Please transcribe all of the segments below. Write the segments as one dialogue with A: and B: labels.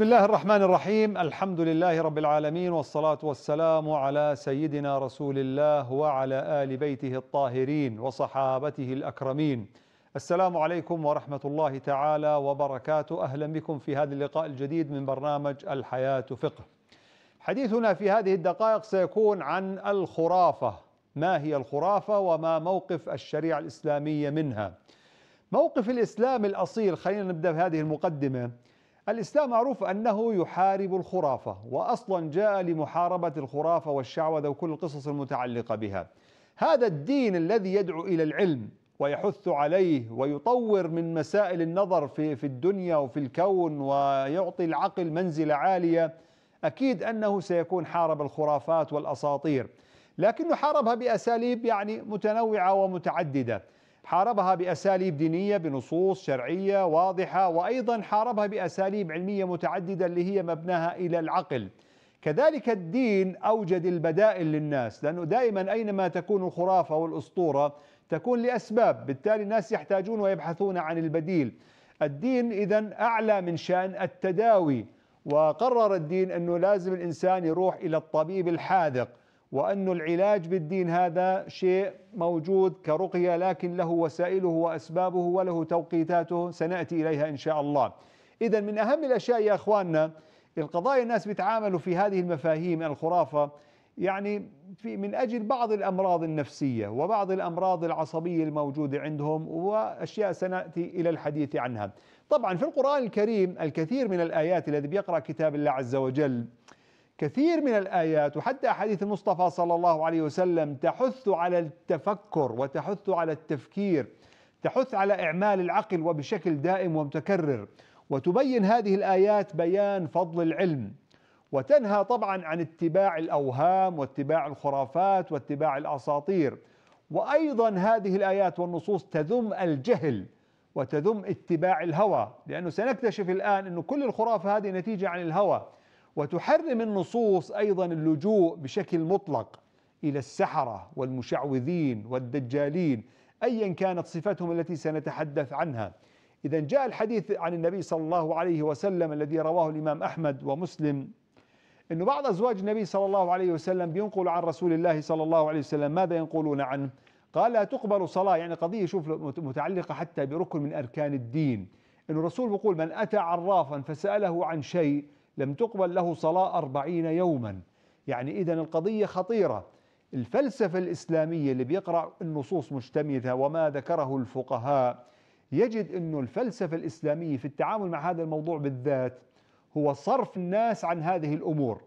A: بسم الله الرحمن الرحيم الحمد لله رب العالمين والصلاة والسلام على سيدنا رسول الله وعلى آل بيته الطاهرين وصحابته الأكرمين السلام عليكم ورحمة الله تعالى وبركاته أهلا بكم في هذا اللقاء الجديد من برنامج الحياة فقه حديثنا في هذه الدقائق سيكون عن الخرافة ما هي الخرافة وما موقف الشريعة الإسلامية منها موقف الإسلام الأصيل خلينا نبدأ بهذه المقدمة الإسلام معروف أنه يحارب الخرافة وأصلا جاء لمحاربة الخرافة والشعوذة وكل القصص المتعلقة بها هذا الدين الذي يدعو إلى العلم ويحث عليه ويطور من مسائل النظر في, في الدنيا وفي الكون ويعطي العقل منزلة عالية أكيد أنه سيكون حارب الخرافات والأساطير لكنه حاربها بأساليب يعني متنوعة ومتعددة حاربها بأساليب دينية بنصوص شرعية واضحة وأيضا حاربها بأساليب علمية متعددة اللي هي مبناها إلى العقل كذلك الدين أوجد البدائل للناس لأنه دائما أينما تكون الخرافة والأسطورة تكون لأسباب بالتالي الناس يحتاجون ويبحثون عن البديل الدين إذا أعلى من شأن التداوي وقرر الدين أنه لازم الإنسان يروح إلى الطبيب الحاذق وأن العلاج بالدين هذا شيء موجود كرقية لكن له وسائله وأسبابه وله توقيتاته سنأتي إليها إن شاء الله إذا من أهم الأشياء يا أخواننا القضايا الناس بيتعاملوا في هذه المفاهيم الخرافة يعني في من أجل بعض الأمراض النفسية وبعض الأمراض العصبية الموجودة عندهم وأشياء سنأتي إلى الحديث عنها طبعا في القرآن الكريم الكثير من الآيات الذي بيقرأ كتاب الله عز وجل كثير من الآيات وحتى أحاديث المصطفى صلى الله عليه وسلم تحث على التفكر وتحث على التفكير تحث على إعمال العقل وبشكل دائم ومتكرر وتبين هذه الآيات بيان فضل العلم وتنهى طبعا عن اتباع الأوهام واتباع الخرافات واتباع الأساطير وأيضا هذه الآيات والنصوص تذم الجهل وتذم اتباع الهوى لأنه سنكتشف الآن أن كل الخرافة هذه نتيجة عن الهوى وتحرم النصوص ايضا اللجوء بشكل مطلق الى السحره والمشعوذين والدجالين ايا كانت صفتهم التي سنتحدث عنها. اذا جاء الحديث عن النبي صلى الله عليه وسلم الذي رواه الامام احمد ومسلم انه بعض ازواج النبي صلى الله عليه وسلم بينقل عن رسول الله صلى الله عليه وسلم ماذا ينقلون عنه؟ قال لا تقبل صلاه يعني قضيه شوف متعلقه حتى بركن من اركان الدين. انه الرسول بيقول من اتى عرافا فساله عن شيء لم تقبل له صلاة أربعين يوما يعني إذا القضية خطيرة الفلسفة الإسلامية اللي بيقرأ النصوص مجتمدة وما ذكره الفقهاء يجد أنه الفلسفة الإسلامية في التعامل مع هذا الموضوع بالذات هو صرف الناس عن هذه الأمور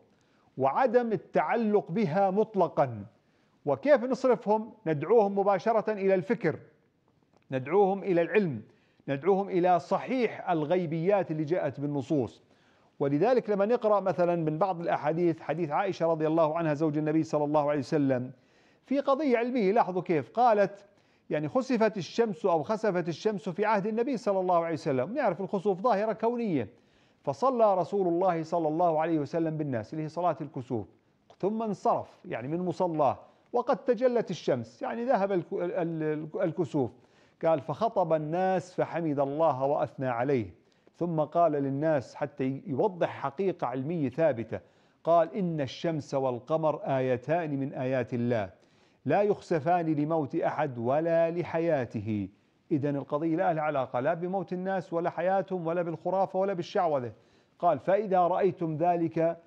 A: وعدم التعلق بها مطلقا وكيف نصرفهم ندعوهم مباشرة إلى الفكر ندعوهم إلى العلم ندعوهم إلى صحيح الغيبيات اللي جاءت بالنصوص ولذلك لما نقرأ مثلا من بعض الأحاديث حديث عائشة رضي الله عنها زوج النبي صلى الله عليه وسلم في قضية علمية لاحظوا كيف قالت يعني خسفت الشمس أو خسفت الشمس في عهد النبي صلى الله عليه وسلم نعرف الخسوف ظاهرة كونية فصلى رسول الله صلى الله عليه وسلم بالناس اللي هي صلاة الكسوف ثم انصرف يعني من مصلاه وقد تجلت الشمس يعني ذهب الكسوف قال فخطب الناس فحمد الله وأثنى عليه ثم قال للناس حتى يوضح حقيقة علمية ثابتة قال إن الشمس والقمر آيتان من آيات الله لا يخسفان لموت أحد ولا لحياته إذا القضية لا لها علاقة لا بموت الناس ولا حياتهم ولا بالخرافة ولا بالشعوذة قال فإذا رأيتم ذلك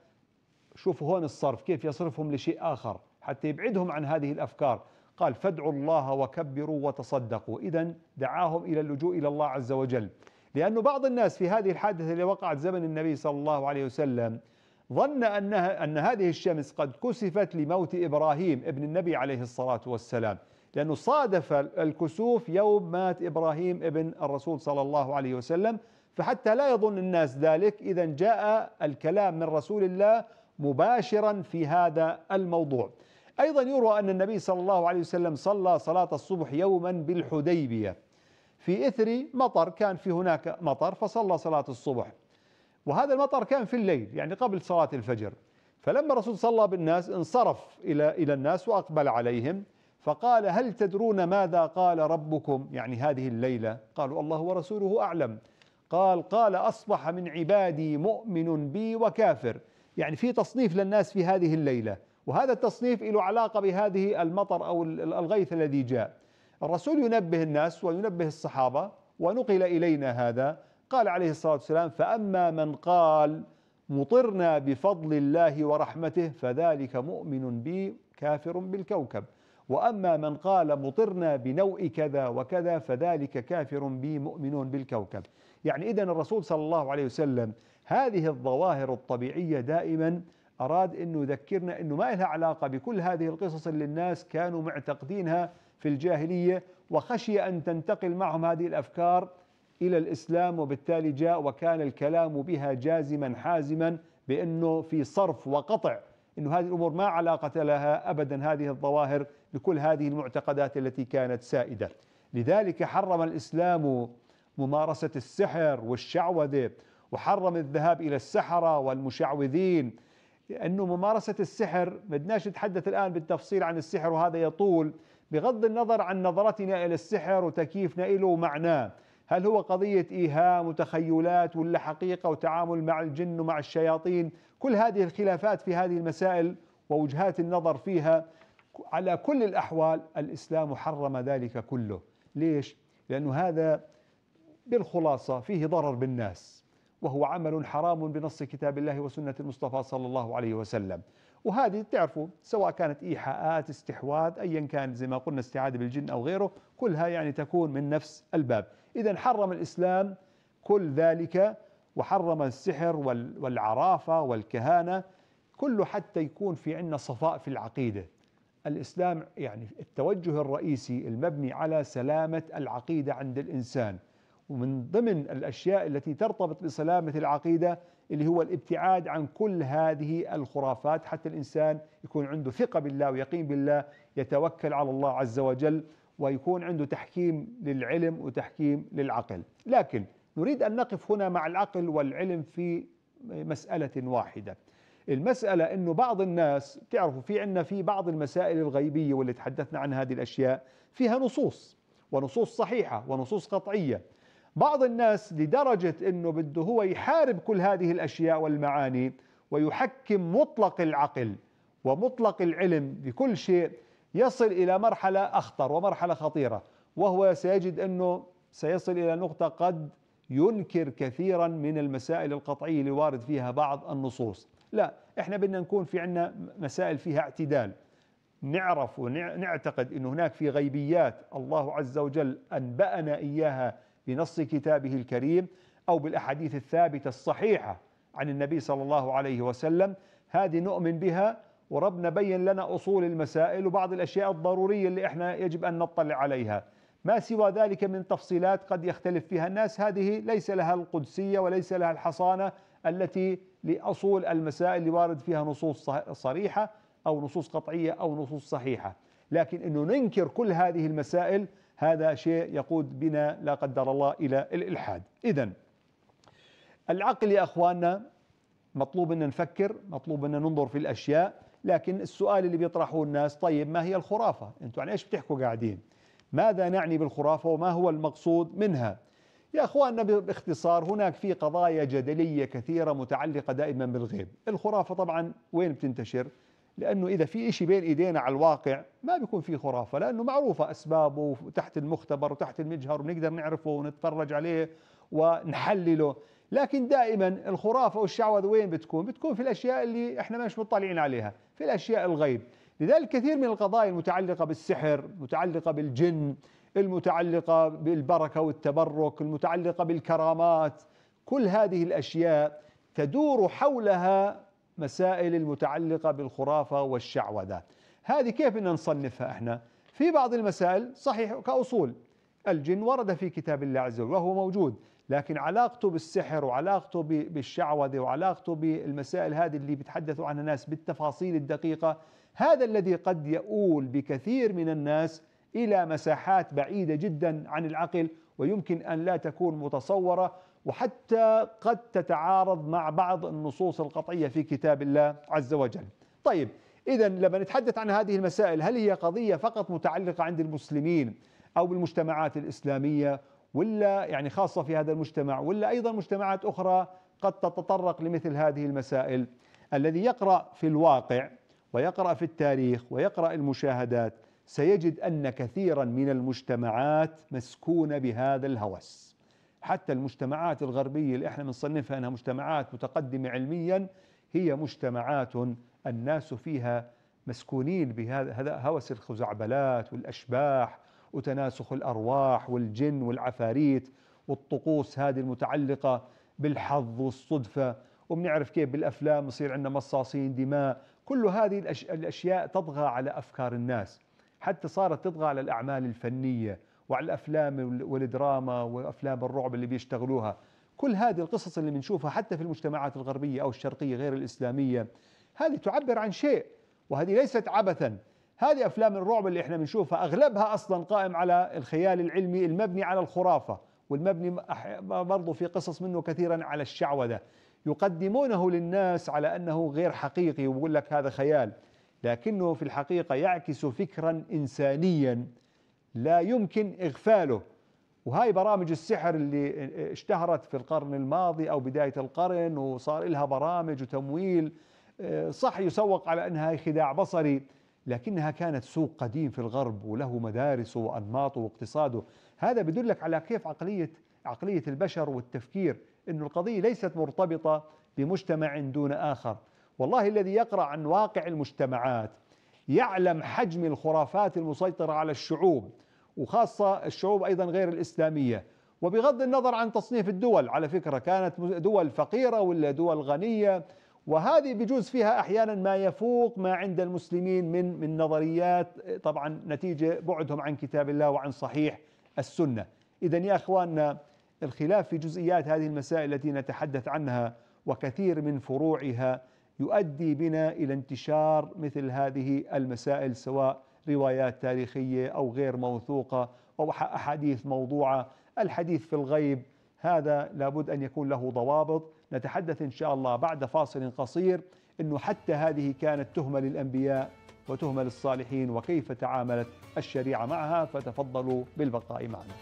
A: شوفوا هون الصرف كيف يصرفهم لشيء آخر حتى يبعدهم عن هذه الأفكار قال فادعوا الله وكبروا وتصدقوا إذا دعاهم إلى اللجوء إلى الله عز وجل لأن بعض الناس في هذه الحادثة اللي وقعت زمن النبي صلى الله عليه وسلم ظن أنها أن هذه الشمس قد كسفت لموت إبراهيم ابن النبي عليه الصلاة والسلام لأنه صادف الكسوف يوم مات إبراهيم ابن الرسول صلى الله عليه وسلم فحتى لا يظن الناس ذلك إذا جاء الكلام من رسول الله مباشرا في هذا الموضوع أيضا يروى أن النبي صلى الله عليه وسلم صلى صلاة الصبح يوما بالحديبية في إثر مطر كان في هناك مطر فصلى صلاة الصبح وهذا المطر كان في الليل يعني قبل صلاة الفجر فلما الرسول صلى بالناس انصرف إلى إلى الناس وأقبل عليهم فقال هل تدرون ماذا قال ربكم يعني هذه الليلة قالوا الله ورسوله أعلم قال قال أصبح من عبادي مؤمن بي وكافر يعني في تصنيف للناس في هذه الليلة وهذا التصنيف له علاقة بهذه المطر أو الغيث الذي جاء الرسول ينبه الناس وينبه الصحابة ونقل إلينا هذا قال عليه الصلاة والسلام فأما من قال مطرنا بفضل الله ورحمته فذلك مؤمن بي كافر بالكوكب واما من قال مطرنا بنوء كذا وكذا فذلك كافر بي مؤمن بالكوكب يعني اذا الرسول صلى الله عليه وسلم هذه الظواهر الطبيعيه دائما اراد انه يذكرنا انه ما لها علاقه بكل هذه القصص اللي الناس كانوا معتقدينها في الجاهلية وخشي أن تنتقل معهم هذه الأفكار إلى الإسلام وبالتالي جاء وكان الكلام بها جازما حازما بأنه في صرف وقطع أن هذه الأمور ما علاقة لها أبدا هذه الظواهر بكل هذه المعتقدات التي كانت سائدة لذلك حرم الإسلام ممارسة السحر والشعوذة وحرم الذهاب إلى السحرة والمشعوذين لأنه ممارسة السحر بدناش نتحدث الآن بالتفصيل عن السحر وهذا يطول بغض النظر عن نظرتنا إلى السحر وتكييفنا له ومعناه هل هو قضية إيهام وتخيلات ولا حقيقة وتعامل مع الجن ومع الشياطين كل هذه الخلافات في هذه المسائل ووجهات النظر فيها على كل الأحوال الإسلام حرم ذلك كله ليش؟ لأنه هذا بالخلاصة فيه ضرر بالناس وهو عمل حرام بنص كتاب الله وسنة المصطفى صلى الله عليه وسلم وهذه تعرفوا سواء كانت ايحاءات استحواذ ايا كان زي ما قلنا استعاذه بالجن او غيره كلها يعني تكون من نفس الباب اذا حرم الاسلام كل ذلك وحرم السحر والعرافه والكهانه كله حتى يكون في عندنا صفاء في العقيده الاسلام يعني التوجه الرئيسي المبني على سلامه العقيده عند الانسان ومن ضمن الأشياء التي ترتبط بسلامة العقيدة اللي هو الابتعاد عن كل هذه الخرافات حتى الإنسان يكون عنده ثقة بالله ويقين بالله يتوكل على الله عز وجل ويكون عنده تحكيم للعلم وتحكيم للعقل لكن نريد أن نقف هنا مع العقل والعلم في مسألة واحدة المسألة أنه بعض الناس تعرفوا في عندنا في بعض المسائل الغيبية واللي تحدثنا عن هذه الأشياء فيها نصوص ونصوص صحيحة ونصوص قطعية بعض الناس لدرجة أنه بده هو يحارب كل هذه الأشياء والمعاني ويحكم مطلق العقل ومطلق العلم بكل شيء يصل إلى مرحلة أخطر ومرحلة خطيرة وهو سيجد أنه سيصل إلى نقطة قد ينكر كثيرا من المسائل القطعية اللي وارد فيها بعض النصوص لا احنا بدنا نكون في عنا مسائل فيها اعتدال نعرف ونعتقد أن هناك في غيبيات الله عز وجل أنبأنا إياها بنص كتابه الكريم أو بالأحاديث الثابتة الصحيحة عن النبي صلى الله عليه وسلم هذه نؤمن بها وربنا بين لنا أصول المسائل وبعض الأشياء الضرورية اللي إحنا يجب أن نطلع عليها ما سوى ذلك من تفصيلات قد يختلف فيها الناس هذه ليس لها القدسية وليس لها الحصانة التي لأصول المسائل اللي وارد فيها نصوص صريحة أو نصوص قطعية أو نصوص صحيحة لكن أنه ننكر كل هذه المسائل هذا شيء يقود بنا لا قدر الله إلى الإلحاد إذا العقل يا أخواننا مطلوب أن نفكر مطلوب أن ننظر في الأشياء لكن السؤال اللي بيطرحوه الناس طيب ما هي الخرافة أنتم عن إيش بتحكوا قاعدين ماذا نعني بالخرافة وما هو المقصود منها يا أخواننا باختصار هناك في قضايا جدلية كثيرة متعلقة دائما بالغيب الخرافة طبعا وين بتنتشر لانه اذا في شيء بين ايدينا على الواقع ما بيكون في خرافه لانه معروفه اسبابه وتحت المختبر وتحت المجهر وبنقدر نعرفه ونتفرج عليه ونحلله لكن دائما الخرافه والشعوذه وين بتكون؟ بتكون في الاشياء اللي احنا مش مطلعين عليها، في الاشياء الغيب، لذلك كثير من القضايا المتعلقه بالسحر، المتعلقه بالجن، المتعلقه بالبركه والتبرك، المتعلقه بالكرامات، كل هذه الاشياء تدور حولها مسائل المتعلقة بالخرافة والشعوذة هذه كيف بدنا نصنفها احنا في بعض المسائل صحيح كأصول الجن ورد في كتاب الله عز وجل وهو موجود لكن علاقته بالسحر وعلاقته بالشعوذة وعلاقته بالمسائل هذه اللي بيتحدثوا عنها الناس بالتفاصيل الدقيقة هذا الذي قد يؤول بكثير من الناس إلى مساحات بعيدة جدا عن العقل ويمكن أن لا تكون متصورة وحتى قد تتعارض مع بعض النصوص القطعية في كتاب الله عز وجل طيب إذا لما نتحدث عن هذه المسائل هل هي قضية فقط متعلقة عند المسلمين أو بالمجتمعات الإسلامية ولا يعني خاصة في هذا المجتمع ولا أيضا مجتمعات أخرى قد تتطرق لمثل هذه المسائل الذي يقرأ في الواقع ويقرأ في التاريخ ويقرأ المشاهدات سيجد أن كثيرا من المجتمعات مسكونة بهذا الهوس حتى المجتمعات الغربية اللي احنا بنصنفها انها مجتمعات متقدمة علميا هي مجتمعات الناس فيها مسكونين بهذا هوس الخزعبلات والأشباح وتناسخ الأرواح والجن والعفاريت والطقوس هذه المتعلقة بالحظ والصدفة وبنعرف كيف بالأفلام يصير عندنا مصاصين دماء كل هذه الأشياء تطغى على أفكار الناس حتى صارت تطغى على الأعمال الفنية وعلى الأفلام والدراما وأفلام الرعب اللي بيشتغلوها كل هذه القصص اللي بنشوفها حتى في المجتمعات الغربية أو الشرقية غير الإسلامية هذه تعبر عن شيء وهذه ليست عبثا هذه أفلام الرعب اللي احنا بنشوفها أغلبها أصلا قائم على الخيال العلمي المبني على الخرافة والمبني برضو في قصص منه كثيرا على الشعوذة يقدمونه للناس على أنه غير حقيقي ويقول لك هذا خيال لكنه في الحقيقة يعكس فكرا إنسانيا لا يمكن إغفاله وهاي برامج السحر اللي اشتهرت في القرن الماضي أو بداية القرن وصار لها برامج وتمويل آه، صح يسوق على أنها خداع بصري لكنها كانت سوق قديم في الغرب وله مدارسه وأنماطه واقتصاده هذا بدلك على كيف عقلية عقلية البشر والتفكير أن القضية ليست مرتبطة بمجتمع دون آخر والله الذي يقرأ عن واقع المجتمعات يعلم حجم الخرافات المسيطرة على الشعوب وخاصة الشعوب أيضا غير الإسلامية وبغض النظر عن تصنيف الدول على فكرة كانت دول فقيرة ولا دول غنية وهذه بجوز فيها أحيانا ما يفوق ما عند المسلمين من من نظريات طبعا نتيجة بعدهم عن كتاب الله وعن صحيح السنة إذا يا أخواننا الخلاف في جزئيات هذه المسائل التي نتحدث عنها وكثير من فروعها يؤدي بنا إلى انتشار مثل هذه المسائل سواء روايات تاريخية أو غير موثوقة أو أحاديث موضوعة الحديث في الغيب هذا لابد أن يكون له ضوابط نتحدث إن شاء الله بعد فاصل قصير أنه حتى هذه كانت تهمة للأنبياء وتهمة للصالحين وكيف تعاملت الشريعة معها فتفضلوا بالبقاء معنا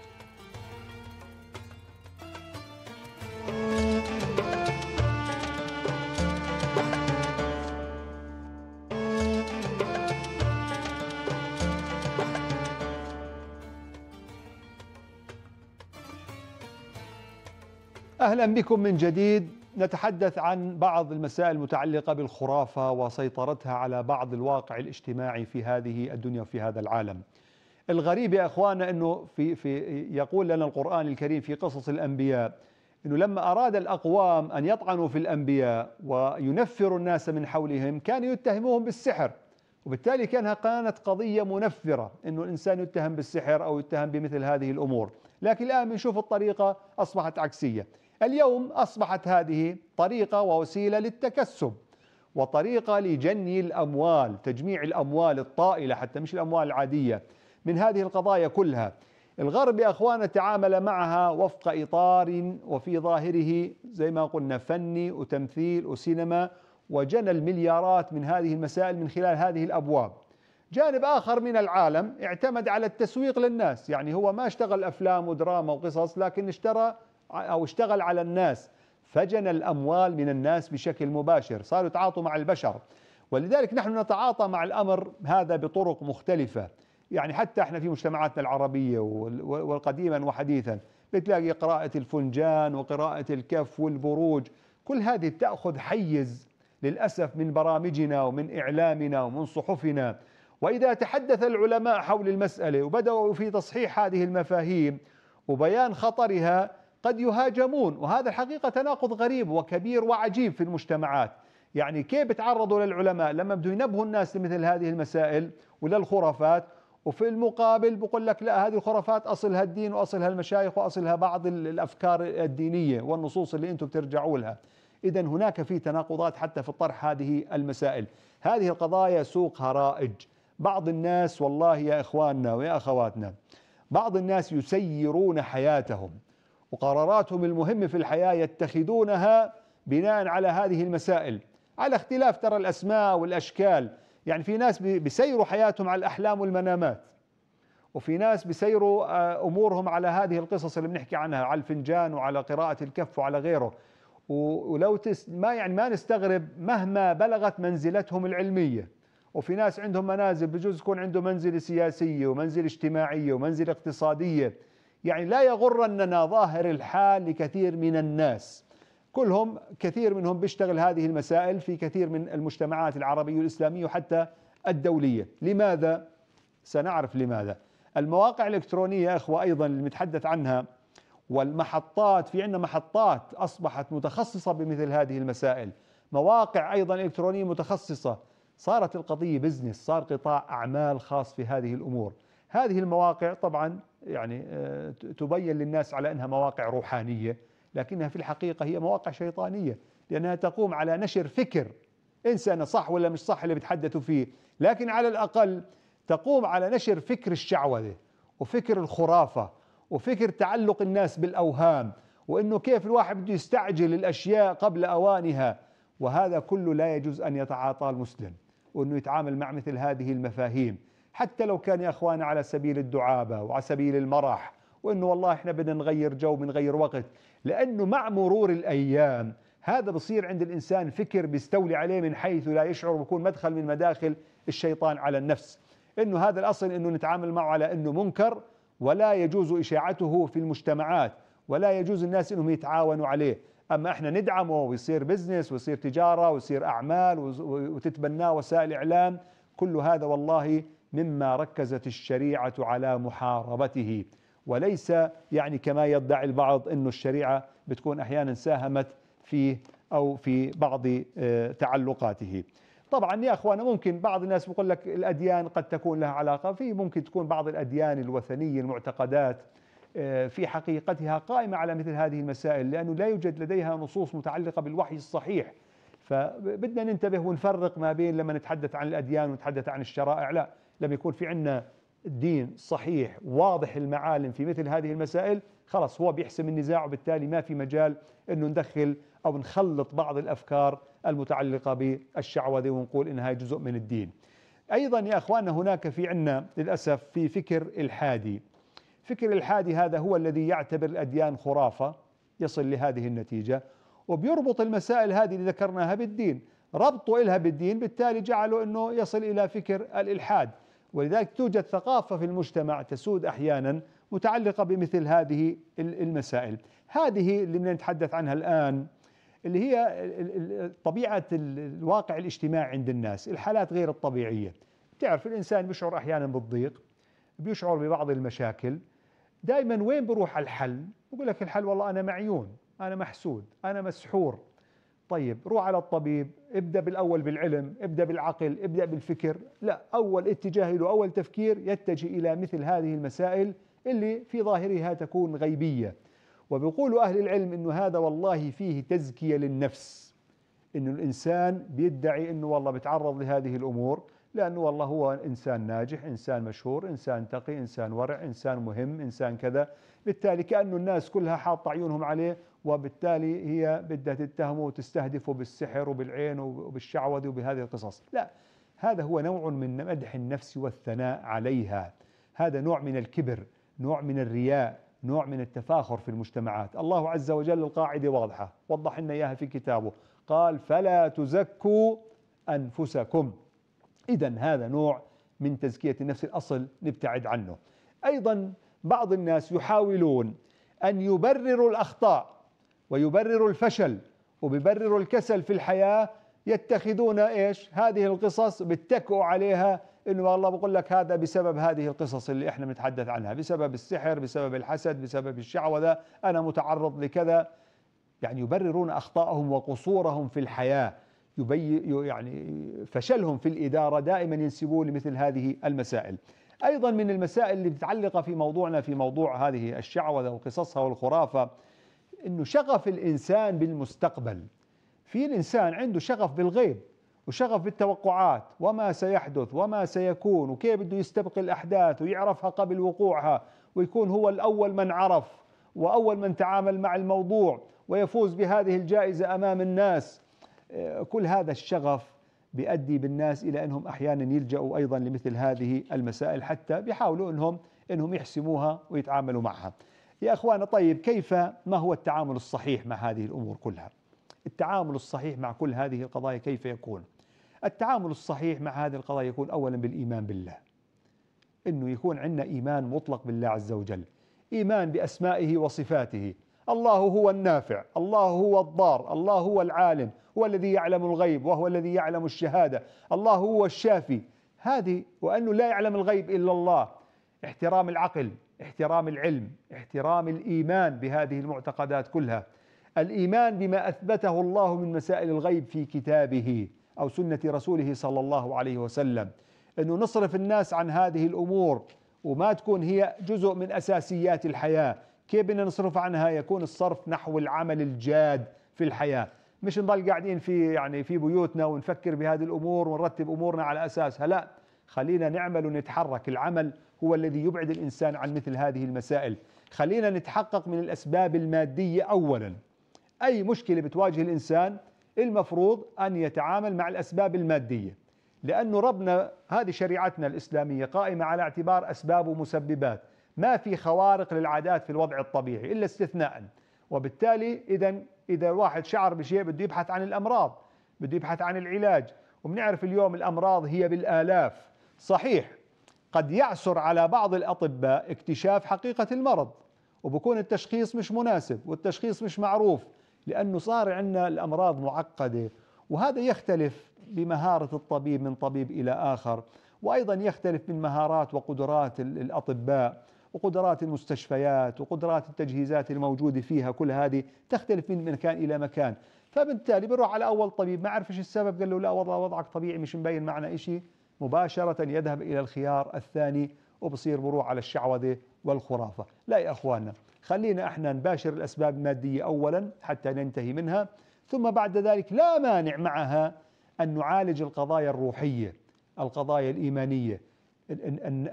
A: اهلا بكم من جديد نتحدث عن بعض المسائل المتعلقه بالخرافه وسيطرتها على بعض الواقع الاجتماعي في هذه الدنيا وفي هذا العالم. الغريب يا اخوانا انه في في يقول لنا القران الكريم في قصص الانبياء انه لما اراد الاقوام ان يطعنوا في الانبياء وينفروا الناس من حولهم كانوا يتهموهم بالسحر وبالتالي كانها كانت قضيه منفره انه الانسان يتهم بالسحر او يتهم بمثل هذه الامور، لكن الان بنشوف الطريقه اصبحت عكسيه، اليوم أصبحت هذه طريقة ووسيلة للتكسب وطريقة لجني الأموال تجميع الأموال الطائلة حتى مش الأموال العادية من هذه القضايا كلها الغرب يا أخوانا تعامل معها وفق إطار وفي ظاهره زي ما قلنا فني وتمثيل وسينما وجنى المليارات من هذه المسائل من خلال هذه الأبواب جانب آخر من العالم اعتمد على التسويق للناس يعني هو ما اشتغل أفلام ودراما وقصص لكن اشترى او اشتغل على الناس فجن الاموال من الناس بشكل مباشر صاروا يتعاطوا مع البشر ولذلك نحن نتعاطى مع الامر هذا بطرق مختلفه يعني حتى احنا في مجتمعاتنا العربيه والقديما وحديثا بتلاقي قراءه الفنجان وقراءه الكف والبروج كل هذه تاخذ حيز للاسف من برامجنا ومن اعلامنا ومن صحفنا واذا تحدث العلماء حول المساله وبداوا في تصحيح هذه المفاهيم وبيان خطرها قد يهاجمون وهذا الحقيقة تناقض غريب وكبير وعجيب في المجتمعات يعني كيف بتعرضوا للعلماء لما بدوا ينبهوا الناس لمثل هذه المسائل وللخرافات وفي المقابل بقول لك لا هذه الخرافات اصلها الدين واصلها المشايخ واصلها بعض الافكار الدينيه والنصوص اللي انتم بترجعوا لها اذا هناك في تناقضات حتى في طرح هذه المسائل هذه القضايا سوقها رائج بعض الناس والله يا اخواننا ويا اخواتنا بعض الناس يسيرون حياتهم وقراراتهم المهمة في الحياة يتخذونها بناء على هذه المسائل على اختلاف ترى الأسماء والأشكال يعني في ناس بيسيروا حياتهم على الأحلام والمنامات وفي ناس بيسيروا آه، أمورهم على هذه القصص اللي بنحكي عنها على الفنجان وعلى قراءة الكف وعلى غيره ولو تس ما يعني ما نستغرب مهما بلغت منزلتهم العلميه وفي ناس عندهم منازل بجوز يكون عنده منزله سياسيه ومنزله اجتماعيه ومنزله اقتصاديه يعني لا يغرننا ظاهر الحال لكثير من الناس كلهم كثير منهم بيشتغل هذه المسائل في كثير من المجتمعات العربية والإسلامية وحتى الدولية لماذا؟ سنعرف لماذا المواقع الإلكترونية أخوة أيضا اللي عنها والمحطات في عندنا محطات أصبحت متخصصة بمثل هذه المسائل مواقع أيضا إلكترونية متخصصة صارت القضية بزنس صار قطاع أعمال خاص في هذه الأمور هذه المواقع طبعا يعني آه، تبين للناس على انها مواقع روحانيه لكنها في الحقيقه هي مواقع شيطانيه لانها تقوم على نشر فكر انسان صح ولا مش صح اللي بيتحدثوا فيه لكن على الاقل تقوم على نشر فكر الشعوذه وفكر الخرافه وفكر تعلق الناس بالاوهام وانه كيف الواحد بده يستعجل الاشياء قبل اوانها وهذا كله لا يجوز ان يتعاطاه المسلم وانه يتعامل مع مثل هذه المفاهيم حتى لو كان يا اخوانا على سبيل الدعابه وعلى سبيل المرح وانه والله احنا بدنا نغير جو بنغير وقت لانه مع مرور الايام هذا بصير عند الانسان فكر بيستولي عليه من حيث لا يشعر بكون مدخل من مداخل الشيطان على النفس انه هذا الاصل انه نتعامل معه على انه منكر ولا يجوز اشاعته في المجتمعات ولا يجوز الناس انهم يتعاونوا عليه اما احنا ندعمه ويصير بزنس ويصير تجاره ويصير اعمال وتتبناه وسائل اعلام كل هذا والله مما ركزت الشريعة على محاربته وليس يعني كما يدعي البعض أن الشريعة بتكون أحيانا ساهمت فيه أو في بعض آه، تعلقاته طبعا يا أخوانا ممكن بعض الناس يقول لك الأديان قد تكون لها علاقة في ممكن تكون بعض الأديان الوثنية المعتقدات آه، في حقيقتها قائمة على مثل هذه المسائل لأنه لا يوجد لديها نصوص متعلقة بالوحي الصحيح فبدنا ننتبه ونفرق ما بين لما نتحدث عن الأديان ونتحدث عن الشرائع لا لما يكون في عندنا دين صحيح واضح المعالم في مثل هذه المسائل خلاص هو بيحسم النزاع وبالتالي ما في مجال انه ندخل او نخلط بعض الافكار المتعلقه بالشعوذه ونقول انها جزء من الدين. ايضا يا اخواننا هناك في عندنا للاسف في فكر الحادي. فكر الحادي هذا هو الذي يعتبر الاديان خرافه يصل لهذه النتيجه وبيربط المسائل هذه اللي ذكرناها بالدين، ربطوا لها بالدين بالتالي جعلوا انه يصل الى فكر الالحاد. ولذلك توجد ثقافة في المجتمع تسود أحيانا متعلقة بمثل هذه المسائل هذه اللي بدنا نتحدث عنها الآن اللي هي طبيعة الواقع الاجتماعي عند الناس الحالات غير الطبيعية تعرف الإنسان بيشعر أحيانا بالضيق بيشعر ببعض المشاكل دائما وين بروح الحل بقول لك الحل والله أنا معيون أنا محسود أنا مسحور طيب روح على الطبيب ابدأ بالأول بالعلم ابدأ بالعقل ابدأ بالفكر لا أول اتجاه له أول تفكير يتجه إلى مثل هذه المسائل اللي في ظاهرها تكون غيبية وبيقول أهل العلم أنه هذا والله فيه تزكية للنفس أنه الإنسان بيدعي أنه والله بتعرض لهذه الأمور لأنه والله هو إنسان ناجح إنسان مشهور إنسان تقي إنسان ورع إنسان مهم إنسان كذا بالتالي كأنه الناس كلها حاطة عيونهم عليه وبالتالي هي بدها تتهمه وتستهدفه بالسحر وبالعين وبالشعوذة وبهذه القصص لا هذا هو نوع من مدح النفس والثناء عليها هذا نوع من الكبر نوع من الرياء نوع من التفاخر في المجتمعات الله عز وجل القاعدة واضحة وضح لنا إياها في كتابه قال فلا تزكوا أنفسكم إذا هذا نوع من تزكية النفس الأصل نبتعد عنه أيضا بعض الناس يحاولون أن يبرروا الأخطاء ويبرر الفشل وبيبرر الكسل في الحياة يتخذون ايش هذه القصص بيتكئوا عليها انه والله بقول لك هذا بسبب هذه القصص اللي احنا بنتحدث عنها بسبب السحر بسبب الحسد بسبب الشعوذة انا متعرض لكذا يعني يبررون اخطائهم وقصورهم في الحياه يبي يعني فشلهم في الاداره دائما ينسبون لمثل هذه المسائل. ايضا من المسائل اللي متعلقه في موضوعنا في موضوع هذه الشعوذه وقصصها والخرافه انه شغف الانسان بالمستقبل في الانسان عنده شغف بالغيب وشغف بالتوقعات وما سيحدث وما سيكون وكيف بده يستبق الاحداث ويعرفها قبل وقوعها ويكون هو الاول من عرف واول من تعامل مع الموضوع ويفوز بهذه الجائزه امام الناس آه، كل هذا الشغف بيؤدي بالناس الى انهم احيانا يلجأوا ايضا لمثل هذه المسائل حتى بيحاولوا انهم انهم يحسموها ويتعاملوا معها يا أخوانا طيب كيف ما هو التعامل الصحيح مع هذه الأمور كلها التعامل الصحيح مع كل هذه القضايا كيف يكون التعامل الصحيح مع هذه القضايا يكون أولا بالإيمان بالله أنه يكون عندنا إيمان مطلق بالله عز وجل إيمان بأسمائه وصفاته الله هو النافع الله هو الضار الله هو العالم هو الذي يعلم الغيب وهو الذي يعلم الشهادة الله هو الشافي هذه وأنه لا يعلم الغيب إلا الله احترام العقل احترام العلم احترام الإيمان بهذه المعتقدات كلها الإيمان بما أثبته الله من مسائل الغيب في كتابه أو سنة رسوله صلى الله عليه وسلم أنه نصرف الناس عن هذه الأمور وما تكون هي جزء من أساسيات الحياة كيف بدنا نصرف عنها يكون الصرف نحو العمل الجاد في الحياة مش نضل قاعدين في يعني في بيوتنا ونفكر بهذه الأمور ونرتب أمورنا على أساسها لا خلينا نعمل ونتحرك العمل هو الذي يبعد الانسان عن مثل هذه المسائل خلينا نتحقق من الاسباب الماديه اولا اي مشكله بتواجه الانسان المفروض ان يتعامل مع الاسباب الماديه لانه ربنا هذه شريعتنا الاسلاميه قائمه على اعتبار اسباب ومسببات ما في خوارق للعادات في الوضع الطبيعي الا استثناء وبالتالي اذا اذا الواحد شعر بشيء بده يبحث عن الامراض بده يبحث عن العلاج وبنعرف اليوم الامراض هي بالالاف صحيح قد يعسر على بعض الأطباء اكتشاف حقيقة المرض وبكون التشخيص مش مناسب والتشخيص مش معروف لأنه صار عندنا الأمراض معقدة وهذا يختلف بمهارة الطبيب من طبيب إلى آخر وأيضا يختلف من مهارات وقدرات الأطباء وقدرات المستشفيات وقدرات التجهيزات الموجودة فيها كل هذه تختلف من مكان إلى مكان فبالتالي بنروح على أول طبيب ما عرفش السبب قال له لا والله وضعك طبيعي مش مبين معنا إشي مباشرة يذهب إلى الخيار الثاني وبصير بروح على الشعوذة والخرافة لا يا أخواننا خلينا احنا نباشر الأسباب المادية أولا حتى ننتهي منها ثم بعد ذلك لا مانع معها أن نعالج القضايا الروحية القضايا الإيمانية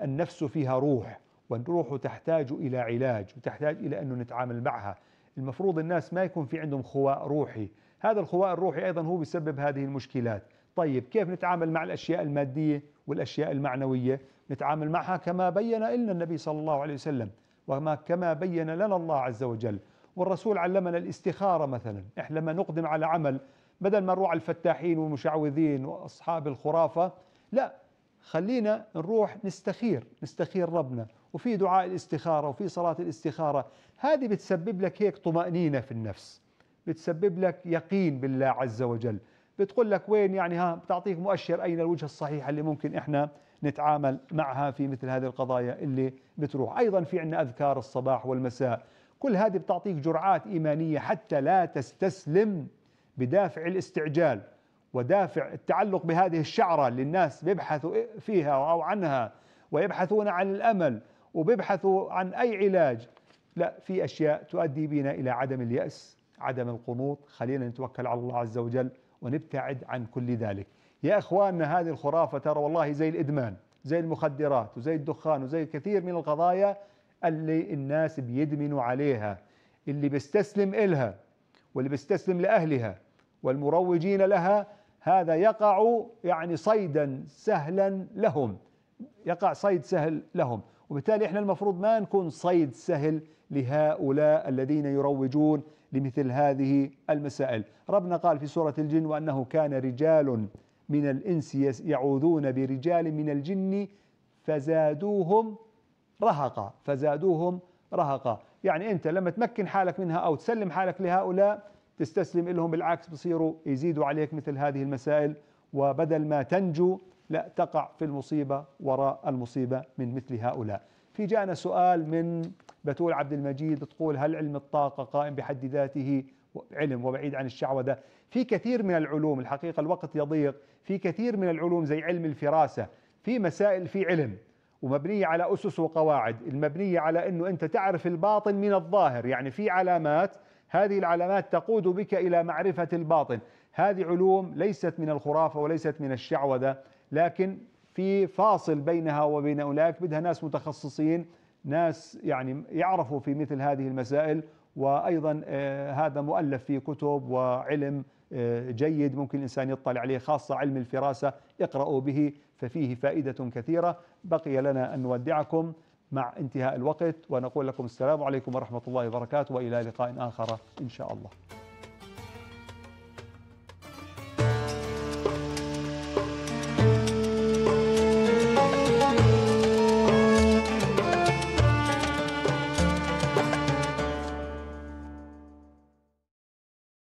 A: النفس فيها روح والروح تحتاج إلى علاج وتحتاج إلى أنه نتعامل معها المفروض الناس ما يكون في عندهم خواء روحي هذا الخواء الروحي أيضا هو بيسبب هذه المشكلات طيب كيف نتعامل مع الأشياء المادية والأشياء المعنوية نتعامل معها كما بين لنا النبي صلى الله عليه وسلم وما كما بين لنا الله عز وجل والرسول علمنا الاستخارة مثلا إحنا لما نقدم على عمل بدل ما نروح على الفتاحين والمشعوذين وأصحاب الخرافة لا خلينا نروح نستخير نستخير ربنا وفي دعاء الاستخارة وفي صلاة الاستخارة هذه بتسبب لك هيك طمأنينة في النفس بتسبب لك يقين بالله عز وجل بتقول لك وين يعني ها بتعطيك مؤشر أين الوجهة الصحيحة اللي ممكن إحنا نتعامل معها في مثل هذه القضايا اللي بتروح أيضا في عندنا أذكار الصباح والمساء كل هذه بتعطيك جرعات إيمانية حتى لا تستسلم بدافع الاستعجال ودافع التعلق بهذه الشعرة اللي الناس بيبحثوا فيها أو عنها ويبحثون عن الأمل وبيبحثوا عن أي علاج لا في أشياء تؤدي بنا إلى عدم اليأس عدم القنوط خلينا نتوكل على الله عز وجل ونبتعد عن كل ذلك يا إخواننا هذه الخرافة ترى والله زي الإدمان زي المخدرات وزي الدخان وزي كثير من القضايا اللي الناس بيدمنوا عليها اللي بيستسلم إلها واللي بيستسلم لأهلها والمروجين لها هذا يقع يعني صيدا سهلا لهم يقع صيد سهل لهم وبالتالي احنا المفروض ما نكون صيد سهل لهؤلاء الذين يروجون لمثل هذه المسائل ربنا قال في سورة الجن وأنه كان رجال من الإنس يعوذون برجال من الجن فزادوهم رهقا فزادوهم رهقا يعني أنت لما تمكن حالك منها أو تسلم حالك لهؤلاء تستسلم لهم بالعكس بصيروا يزيدوا عليك مثل هذه المسائل وبدل ما تنجو لا تقع في المصيبة وراء المصيبة من مثل هؤلاء في جاءنا سؤال من بتول عبد المجيد تقول هل علم الطاقة قائم بحد ذاته علم وبعيد عن الشعوذة في كثير من العلوم الحقيقة الوقت يضيق في كثير من العلوم زي علم الفراسة في مسائل في علم ومبنية على أسس وقواعد المبنية على أنه أنت تعرف الباطن من الظاهر يعني في علامات هذه العلامات تقود بك إلى معرفة الباطن هذه علوم ليست من الخرافة وليست من الشعوذة لكن في فاصل بينها وبين أولئك بدها ناس متخصصين ناس يعني يعرفوا في مثل هذه المسائل وأيضا آه، هذا مؤلف في كتب وعلم آه، جيد ممكن الإنسان يطلع عليه خاصة علم الفراسة اقرأوا به ففيه فائدة كثيرة بقي لنا أن نودعكم مع انتهاء الوقت ونقول لكم السلام عليكم ورحمة الله وبركاته وإلى لقاء آخر إن شاء الله